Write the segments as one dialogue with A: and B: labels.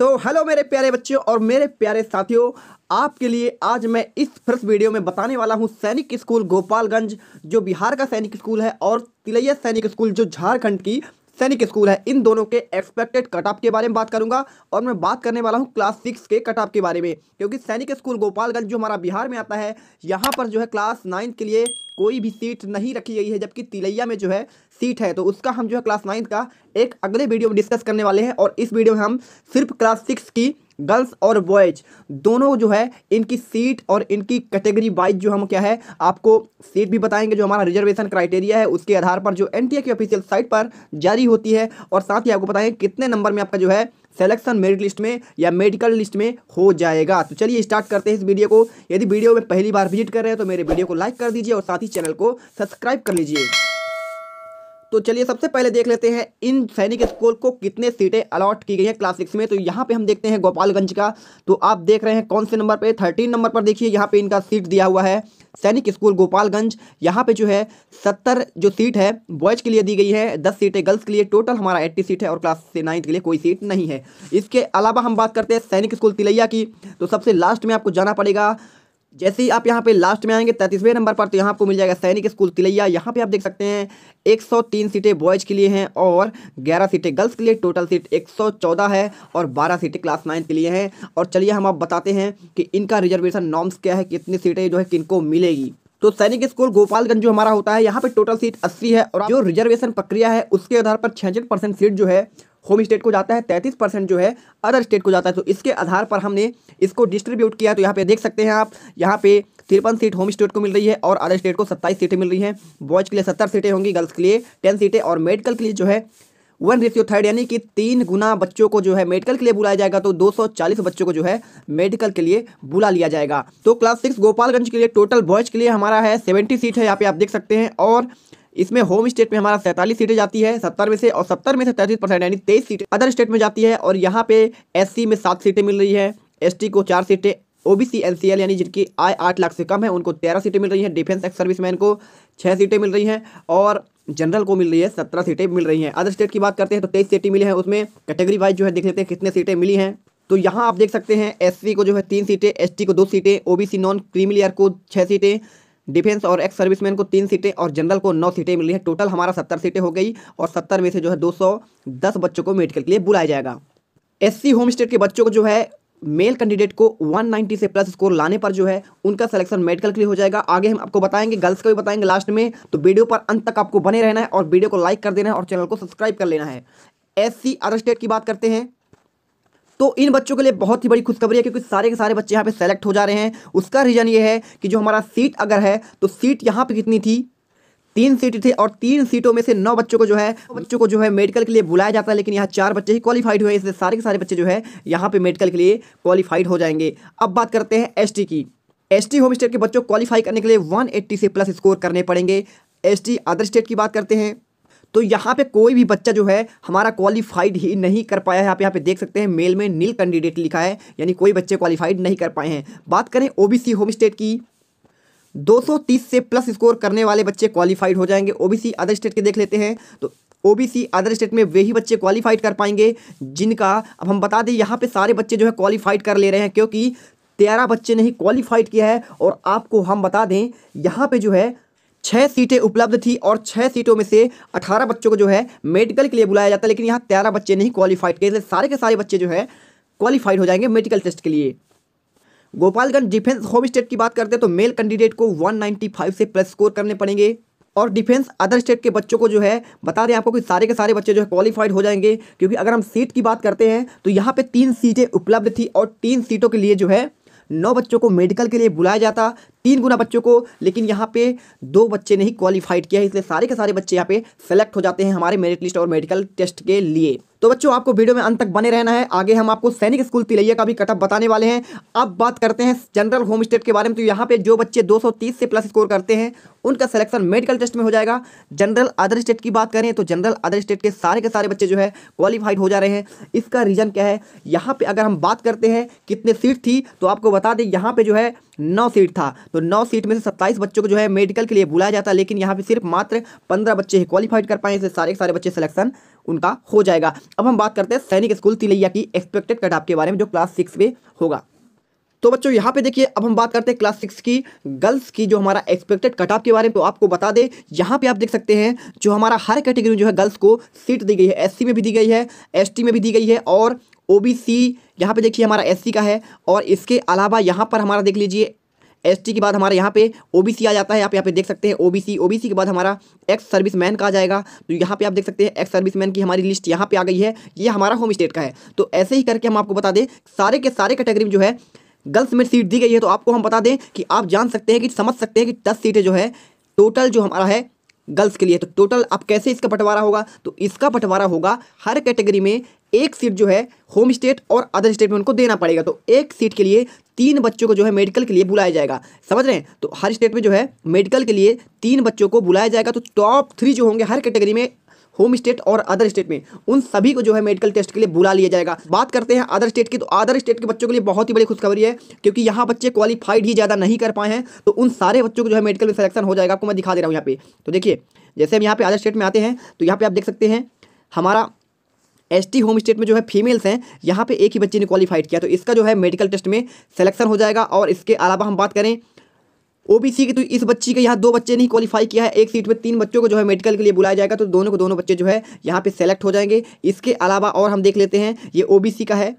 A: तो हेलो मेरे प्यारे बच्चों और मेरे प्यारे साथियों आपके लिए आज मैं इस फर्स्ट वीडियो में बताने वाला हूं सैनिक स्कूल गोपालगंज जो बिहार का सैनिक स्कूल है और तिलैया सैनिक स्कूल जो झारखंड की सैनिक स्कूल है इन दोनों के एक्सपेक्टेड कट ऑफ के बारे में बात करूंगा और मैं बात करने वाला हूं क्लास सिक्स के कट ऑफ के बारे में क्योंकि सैनिक स्कूल गोपालगंज जो हमारा बिहार में आता है यहाँ पर जो है क्लास नाइन्थ के लिए कोई भी सीट नहीं रखी गई है जबकि तिलैया में जो है सीट है तो उसका हम जो है क्लास नाइन्थ का एक अगले वीडियो में डिस्कस करने वाले हैं और इस वीडियो में हम सिर्फ क्लास सिक्स की गर्ल्स और बॉयज दोनों जो है इनकी सीट और इनकी कैटेगरी वाइज जो हम क्या है आपको सीट भी बताएंगे जो हमारा रिजर्वेशन क्राइटेरिया है उसके आधार पर जो एन की ऑफिशियल साइट पर जारी होती है और साथ ही आपको बताएंगे कितने नंबर में आपका जो है सेलेक्शन मेरिट लिस्ट में या मेडिकल लिस्ट में हो जाएगा तो चलिए स्टार्ट करते हैं इस वीडियो को यदि वीडियो में पहली बार विजिट कर रहे हैं तो मेरे वीडियो को लाइक कर दीजिए और साथ ही चैनल को सब्सक्राइब कर लीजिए तो चलिए सबसे पहले देख लेते हैं इन सैनिक स्कूल को कितने सीटें अलॉट की गई हैं क्लास सिक्स में तो यहाँ पे हम देखते हैं गोपालगंज का तो आप देख रहे हैं कौन से नंबर पे थर्टीन नंबर पर देखिए यहाँ पे इनका सीट दिया हुआ है सैनिक स्कूल गोपालगंज यहाँ पे जो है सत्तर जो सीट है बॉयज़ के लिए दी गई है दस सीटें गर्ल्स के लिए टोटल हमारा एट्टी सीट है और क्लास से नाइन्थ के लिए कोई सीट नहीं है इसके अलावा हम बात करते हैं सैनिक स्कूल तिलैया की तो सबसे लास्ट में आपको जाना पड़ेगा जैसे ही आप यहाँ पे लास्ट में आएंगे तैंतीसवें नंबर पर तो यहाँ आपको मिल जाएगा सैनिक स्कूल तिलैया यहाँ पे आप देख सकते हैं 103 सीटें बॉयज के लिए हैं और 11 सीटें गर्ल्स के लिए टोटल सीट 114 है और 12 सीटें क्लास नाइन के लिए हैं और चलिए हम आप बताते हैं कि इनका रिजर्वेशन नॉर्म्स क्या है कितनी सीटें जो है किनको मिलेगी तो सैनिक स्कूल गोपालगंज जो हमारा होता है यहाँ पे टोटल सीट अस्सी है और जो रिजर्वेशन प्रक्रिया है उसके आधार पर छियासठ परसेंट सीट जो है होम स्टेट को जाता है तैंतीस परसेंट जो है अदर स्टेट को जाता है तो इसके आधार पर हमने इसको डिस्ट्रीब्यूट किया तो यहाँ पे देख सकते हैं आप यहाँ पे तिरपन सीट होम स्टेट को मिल रही है और अदर स्टेट को सत्ताईस सीटें मिल रही हैं बॉयज़ के लिए सत्तर सीटें होंगी गर्ल्स के लिए टेन सीटें और मेडिकल के लिए जो है वन रेशियो थर्ड यानी कि तीन गुना बच्चों को जो है मेडिकल के लिए बुलाया जाएगा तो 240 बच्चों को जो है मेडिकल के लिए बुला लिया जाएगा तो क्लास सिक्स गोपालगंज के लिए टोटल बॉयज के लिए हमारा है सेवेंटी सीट है यहाँ पे आप देख सकते हैं और इसमें होम स्टेट में हमारा सैंतालीस सीटें जाती है सत्तर में से और सत्तर में से तैंतीस परसेंट यानी तेईस सीटें अदर स्टेट में जाती है और यहाँ पे सी में सात सीटें मिल रही है टी को चार सीटें ओ सी एल यानी जिनकी आय आठ लाख से कम है उनको तेरह सीटें मिल रही हैं डिफेंस एक्स सर्विसमैन को छः सीटें मिल रही हैं और जनरल को मिल रही है सत्रह सीटें मिल रही हैं अदर स्टेट की बात करते हैं तो तेईस सीटें मिली हैं उसमें कैटेगरी वाइज जो है देख लेते हैं कितने सीटें मिली हैं तो यहाँ आप देख सकते हैं एस को जो है तीन सीटें एस को दो सीटें ओबीसी नॉन क्रीमिलियर को छः सीटें डिफेंस और एक्स सर्विसमैन को तीन सीटें और जनरल को नौ सीटें मिली हैं टोटल हमारा सत्तर सीटें हो गई और सत्तर में से जो है दो सौ दस बच्चों को मेडिकल के लिए बुलाया जाएगा एससी होम स्टेट के बच्चों को जो है मेल कैंडिडेट को 190 से प्लस स्कोर लाने पर जो है उनका सिलेक्शन मेडिकल के लिए हो जाएगा आगे हम आपको बताएंगे गर्ल्स का भी बताएंगे लास्ट में तो वीडियो पर अंत तक आपको बने रहना है और वीडियो को लाइक कर देना है और चैनल को सब्सक्राइब कर लेना है एस सी अदर स्टेट की बात करते हैं तो इन बच्चों के लिए बहुत ही बड़ी खुशखबरी है क्योंकि सारे के सारे बच्चे यहाँ पे सेलेक्ट हो जा रहे हैं उसका रीज़न ये है कि जो हमारा सीट अगर है तो सीट यहाँ पे कितनी थी तीन सीटें थी और तीन सीटों में से नौ बच्चों को जो है बच्चों को जो है मेडिकल के लिए बुलाया जाता है लेकिन यहाँ चार बच्चे ही क्वालिफाइड हुए इसलिए सारे के सारे बच्चे जो है यहाँ पे मेडिकल के लिए क्वालिफाइड हो जाएंगे अब बात करते हैं एसटी की एसटी होम स्टेट के बच्चों क्वालिफाई करने के लिए वन से प्लस स्कोर करने पड़ेंगे एस अदर स्टेट की बात करते हैं तो यहाँ पे कोई भी बच्चा जो है हमारा क्वालिफाइड ही नहीं कर पाया है आप यहाँ पे देख सकते हैं मेल में नील कैंडिडेट लिखा है यानी कोई बच्चे क्वालिफाइड नहीं कर पाए हैं बात करें ओबीसी होम स्टेट की 230 से प्लस स्कोर करने वाले बच्चे क्वालिफाइड हो जाएंगे ओबीसी अदर स्टेट के देख लेते हैं तो ओबीसी अदर स्टेट में वही बच्चे क्वालिफाइड कर पाएंगे जिनका अब हम बता दें यहाँ पे सारे बच्चे जो है क्वालिफाइड कर ले रहे हैं क्योंकि तेरह बच्चे ने ही क्वालिफाइड किया है और आपको हम बता दें यहाँ पर जो है छः सीटें उपलब्ध थी और छः सीटों में से अठारह बच्चों को जो है मेडिकल के लिए बुलाया जाता है लेकिन यहाँ तेरह बच्चे नहीं क्वालिफाइड किए सारे के सारे बच्चे जो है क्वालिफाइड हो जाएंगे मेडिकल टेस्ट के लिए गोपालगंज डिफेंस होम स्टेट की बात करते हैं तो मेल कैंडिडेट को 195 से प्लस स्कोर करने पड़ेंगे और डिफेंस अदर स्टेट के बच्चों को जो है बता दें आपको कि सारे के सारे बच्चे जो है क्वालिफाइड हो जाएंगे क्योंकि अगर हम सीट की बात करते हैं तो यहाँ पे तीन सीटें उपलब्ध थी और तीन सीटों के लिए जो है नौ बच्चों को मेडिकल के लिए बुलाया जाता तीन गुना बच्चों को लेकिन यहाँ पे दो बच्चे ने ही क्वालिफाइड किया है इसलिए सारे के सारे बच्चे यहाँ पे सेलेक्ट हो जाते हैं हमारे मेरिट लिस्ट और मेडिकल टेस्ट के लिए तो बच्चों आपको वीडियो में अंत तक बने रहना है आगे हम आपको सैनिक स्कूल तिलैया का भी कटअप बताने वाले हैं अब बात करते हैं जनरल होम स्टेट के बारे में तो यहाँ पे जो बच्चे 230 से प्लस स्कोर करते हैं उनका सिलेक्शन मेडिकल टेस्ट में हो जाएगा जनरल अदर स्टेट की बात करें तो जनरल अदर स्टेट के सारे के सारे बच्चे जो है क्वालिफाइड हो जा रहे हैं इसका रीज़न क्या है यहाँ पर अगर हम बात करते हैं कितने सीट थी तो आपको बता दें यहाँ पर जो है नौ सीट था तो नौ सीट में से सत्ताईस बच्चों को जो है मेडिकल के लिए बुलाया जाता है लेकिन यहाँ पे सिर्फ मात्र पंद्रह बच्चे ही क्वालिफाइड कर पाए इसे सारे सारे बच्चे सिलेक्शन उनका हो जाएगा अब हम बात करते हैं सैनिक स्कूल तिलैया की एक्सपेक्टेड कटाप के बारे में जो क्लास सिक्स में होगा तो बच्चों यहाँ पे देखिए अब हम बात करते हैं क्लास सिक्स की गर्ल्स की जो हमारा एक्सपेक्टेड कट ऑफ के बारे में तो आपको बता दें यहाँ पे आप देख सकते हैं जो हमारा हर कैटेगरी में जो है गर्ल्स को सीट दी गई है एससी में भी दी गई है एसटी में भी दी गई है और ओबीसी यहाँ पे देखिए हमारा एससी का है और इसके अलावा यहाँ पर हमारा देख लीजिए एसटी के बाद हमारे यहाँ पे ओबीसी आ जाता है आप यहाँ पे देख सकते हैं ओबीसी ओबीसी के बाद हमारा एक्स सर्विस मैन का आ जाएगा तो यहाँ पे आप देख सकते हैं एक्स सर्विस मैन की हमारी लिस्ट यहाँ पे आ गई है ये हमारा होम स्टेट का है तो ऐसे ही करके हम आपको बता दें सारे के सारे कैटेगरी में जो है गर्ल्स में सीट दी गई है तो आपको हम बता दें कि आप जान सकते हैं कि समझ सकते हैं कि दस सीटें जो है टोटल जो हमारा है गर्ल्स के लिए तो टोटल आप कैसे इसका बंटवारा होगा तो इसका बंटवारा होगा हर कैटेगरी में एक सीट जो है होम स्टेट और अदर स्टेट में उनको देना पड़ेगा तो एक सीट के लिए तीन बच्चों को जो है मेडिकल के लिए बुलाया जाएगा समझ रहे हैं तो हर स्टेट में जो है मेडिकल के लिए तीन बच्चों को बुलाया जाएगा तो टॉप थ्री जो होंगे हर कैटेगरी में होम स्टेट और अदर स्टेट में उन सभी को जो है मेडिकल टेस्ट के लिए बुला लिया जाएगा बात करते हैं अदर स्टेट की तो अदर स्टेट के बच्चों के लिए बहुत ही बड़ी खुशखबरी है क्योंकि यहाँ बच्चे क्वालिफाइड ही ज़्यादा नहीं कर पाए हैं तो उन सारे बच्चों को जो है मेडिकल में सिलेक्शन हो जाएगा आपको मैं दिखा दे रहा हूँ यहाँ पे तो देखिए जैसे हम यहाँ पे अदर स्टेट में आते हैं तो यहाँ पे आप देख सकते हैं हमारा एसटी होम स्टेट में जो है फीमेल्स हैं यहाँ पे एक ही बच्चे ने क्वालिफाइड किया तो इसका जो है मेडिकल टेस्ट में सिलेक्शन हो जाएगा और इसके अलावा हम बात करें ओबीसी की तो इस बच्ची के यहाँ दो बच्चे नहीं क्वालिफाई किया है एक सीट में तीन बच्चों को जो है मेडिकल के लिए बुलाया जाएगा तो दोनों को दोनों बच्चे जो है यहाँ पर सेलेक्ट हो जाएंगे इसके अलावा और हम देख लेते हैं ये सी का है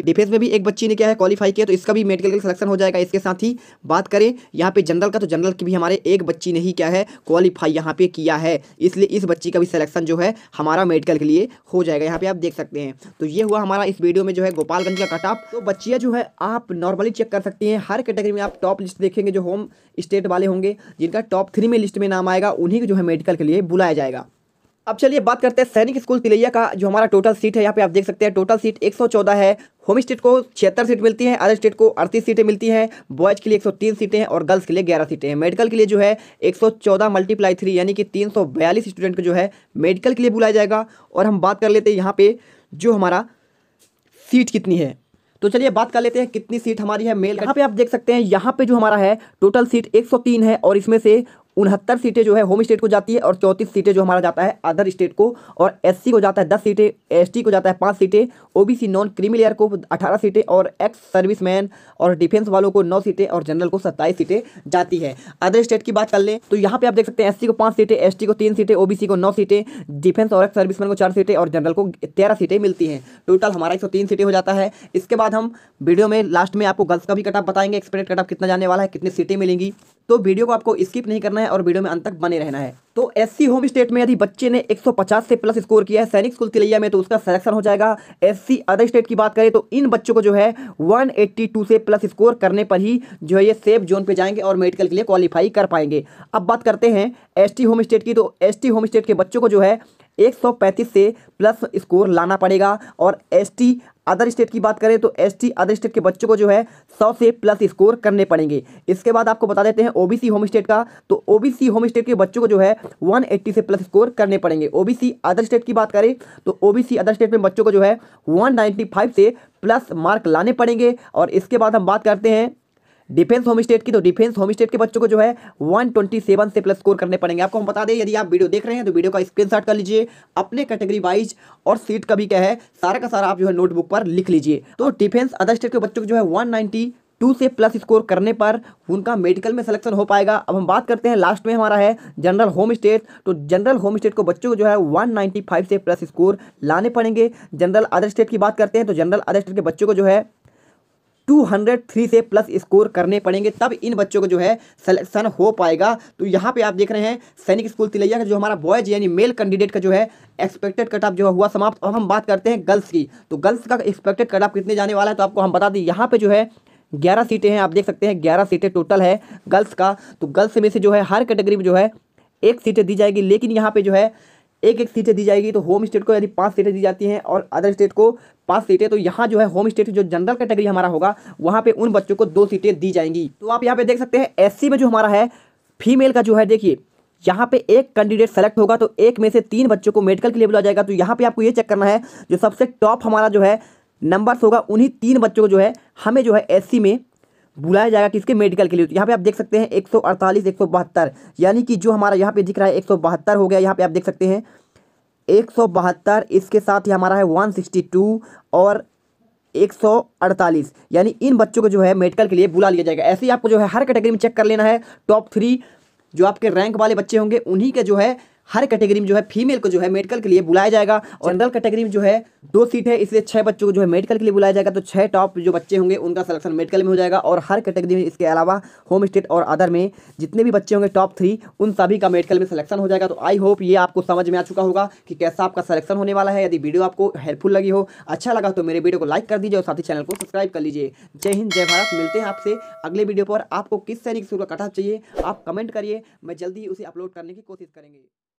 A: डिफेंस में भी एक बच्ची ने क्या है क्वालिफाई किया तो इसका भी मेडिकल सिलेक्शन हो जाएगा इसके साथ ही बात करें यहाँ पे जनरल का तो जनरल की भी हमारे एक बच्ची ने ही क्या है क्वालिफाई यहाँ पे किया है इसलिए इस बच्ची का भी सिलेक्शन जो है हमारा मेडिकल के लिए हो जाएगा यहाँ पे आप देख सकते हैं तो ये हुआ हमारा इस वीडियो में जो है गोपालगंज का कटाप तो बच्चियाँ जो है आप नॉर्मली चेक कर सकती हैं हर कैटेगरी में आप टॉप लिस्ट देखेंगे जो होम स्टेट वाले होंगे जिनका टॉप थ्री में लिस्ट में नाम आएगा उन्हीं को जो है मेडिकल के लिए बुलाया जाएगा अब चलिए बात करते हैं सैनिक स्कूल तिलैया का जो हमारा टोटल सीट है यहाँ पे आप देख सकते हैं टोटल सीट 114 है होम स्टेट को छिहत्तर सीट मिलती है अदर स्टेट को अड़तीस सीटें मिलती हैं बॉयज़ के लिए 103 सीटें हैं और गर्ल्स के लिए 11 सीटें हैं मेडिकल के लिए जो है 114 मल्टीप्लाई थ्री यानी कि तीन स्टूडेंट को जो है मेडिकल के लिए बुलाया जाएगा और हम बात कर लेते हैं यहाँ पे जो हमारा सीट कितनी है तो चलिए बात कर लेते हैं कितनी सीट हमारी है मेल यहाँ पे आप देख सकते हैं यहाँ पे जो हमारा है टोटल सीट 103 है और इसमें से उनहत्तर सीटें जो है होम स्टेट को जाती है और चौंतीस सीटें जो हमारा जाता है अदर स्टेट को और एससी को जाता है दस सीटें एसटी को जाता है पाँच सीटें ओबीसी नॉन क्रीमी लेयर को अठारह सीटें और एक्स सर्विसमैन और डिफेंस वालों को नौ सीटें और जनरल को सत्ताईस सीटें जाती है अदर स्टेट की बात कर लें तो यहाँ पर आप देख सकते हैं एस को पाँच सीटें एस को तीन सीटें ओ को नौ सीटें डिफेंस और एक्स सर्विसमैन को चार सीटें और जनरल को तेरह सीटें मिलती हैं टोटल हमारा एक सीटें हो जाता है इसके बाद हम वीडियो में लास्ट में आपको गर्ल्स का भी कटअप बताएंगे एक्सपेक्टेड कटअप कितना जाने वाला है कितनी सीटें मिलेंगी तो वीडियो को आपको स्किप नहीं करना करना है और वीडियो में अंत तक बने रहना है तो एससी होम स्टेट में यदि बच्चे ने 150 से प्लस स्कोर किया है सैनिक स्कूल तिलैया में तो उसका सिलेक्शन हो जाएगा एससी अदर स्टेट की बात करें तो इन बच्चों को जो है 182 से प्लस स्कोर करने पर ही जो है ये सेफ जोन पे जाएंगे और मेडिकल के लिए क्वालिफाई कर पाएंगे अब बात करते हैं एसटी होम स्टेट की तो एसटी होम स्टेट के बच्चों को जो है 135 से प्लस स्कोर लाना पड़ेगा और एसटी अदर स्टेट की बात करें तो एसटी अदर स्टेट के बच्चों को जो है सौ से प्लस स्कोर करने पड़ेंगे इसके बाद आपको बता देते हैं ओबीसी होम स्टेट का तो ओबीसी होम स्टेट के बच्चों को जो है 180 से प्लस स्कोर करने पड़ेंगे ओबीसी अदर स्टेट की बात करें तो ओबीसी अदर स्टेट में बच्चों को जो है 195 से प्लस मार्क लाने पड़ेंगे और इसके बाद हम बात करते हैं डिफेंस होम स्टेट की तो डिफेंस होम स्टेट के बच्चों को जो है 127 से प्लस स्कोर करने पड़ेंगे आपको हम बता दें यदि आप वीडियो देख रहे हैं तो वीडियो का स्क्रीनशॉट कर लीजिए अपने कैटेगरी वाइज और सीट का भी क्या है सारा का सारा आप जो है नोटबुक पर लिख लीजिए तो डिफेंस अदर स्टेट के बच्चों को जो है वन टू से प्लस स्कोर करने पर उनका मेडिकल में सिलेक्शन हो पाएगा अब हम बात करते हैं लास्ट में हमारा है जनरल होम स्टेट तो जनरल होम स्टेट को बच्चों को जो है 195 से प्लस स्कोर लाने पड़ेंगे जनरल अदर स्टेट की बात करते हैं तो जनरल अदर स्टेट के बच्चों को जो है 203 से प्लस स्कोर करने पड़ेंगे तब इन बच्चों को जो है सिलेक्शन हो पाएगा तो यहाँ पे आप देख रहे हैं सैनिक स्कूल तिलैया का जो हमारा बॉयज यानी मेल कैंडिडेट का जो है एक्सपेक्टेड कट ऑफ जो हुआ समाप्त अब हम बात करते हैं गर्ल्स की तो गर्ल्स का एक्सपेक्टेड कट ऑफ कितने जाने वाला है तो आपको हम बता दें यहाँ पर जो है ग्यारह सीटें हैं आप देख सकते हैं ग्यारह सीटें टोटल है गर्ल्स का तो गर्ल्स में से जो है हर कैटेगरी में जो है एक सीटें दी जाएगी लेकिन यहाँ पे जो है एक एक सीटें दी जाएगी तो होम स्टेट को यदि पाँच सीटें दी जाती हैं और अदर स्टेट को पाँच सीटें तो यहाँ जो है होम स्टेट जो जनरल कैटेगरी हमारा होगा वहाँ पे उन बच्चों को दो सीटें दी जाएंगी तो आप यहाँ पे देख सकते हैं एससी में जो हमारा है फीमेल का जो है देखिए यहाँ पे एक कैंडिडेट सेलेक्ट होगा तो एक में से तीन बच्चों को मेडिकल के लिए बुलाया जाएगा तो यहाँ पे आपको ये चेक करना है जो सबसे टॉप हमारा जो है नंबर्स होगा उन्हीं तीन बच्चों को जो है हमें जो है एस में बुलाया जाएगा किसके मेडिकल के लिए तो यहाँ पे आप देख सकते हैं एक सौ अड़तालीस एक सौ बहत्तर यानी कि जो हमारा यहाँ पे दिख रहा है एक सौ बहत्तर हो गया यहाँ पे आप देख सकते हैं एक सौ बहत्तर इसके साथ ही हमारा है वन सिक्सटी टू और एक सौ अड़तालीस यानी इन बच्चों को जो है मेडिकल के लिए बुला लिया जाएगा ऐसे ही आपको जो है हर कैटेगरी में चेक कर लेना है टॉप थ्री जो आपके रैंक वाले बच्चे होंगे उन्हीं के जो है हर कैटेगरी में जो है फीमेल को जो है मेडिकल के लिए बुलाया जाएगा और जनरल कैटेगरी में जो है दो सीट है इसलिए छह बच्चों को जो है मेडिकल के लिए बुलाया जाएगा तो छह टॉप जो बच्चे होंगे उनका सिलेक्शन मेडिकल में हो जाएगा और हर कैटेगरी में इसके अलावा होम स्टेट और अदर में जितने भी बच्चे होंगे टॉप थ्री उन सभी का मेडिकल में सिलेक्शन हो जाएगा तो आई होप ये आपको समझ में आ चुका होगा कि कैसा आपका सिलेक्शन होने वाला है यदि वीडियो आपको हेल्पफुल लगी हो अच्छा लगा तो मेरे वीडियो को लाइक कर दीजिए और साथ ही चैनल को सब्सक्राइब कर लीजिए जय हिंद जय भारत मिलते हैं आपसे अगले वीडियो पर आपको किस तरीके का कटा चाहिए आप कमेंट करिए मैं जल्दी उसे अपलोड करने की कोशिश करेंगे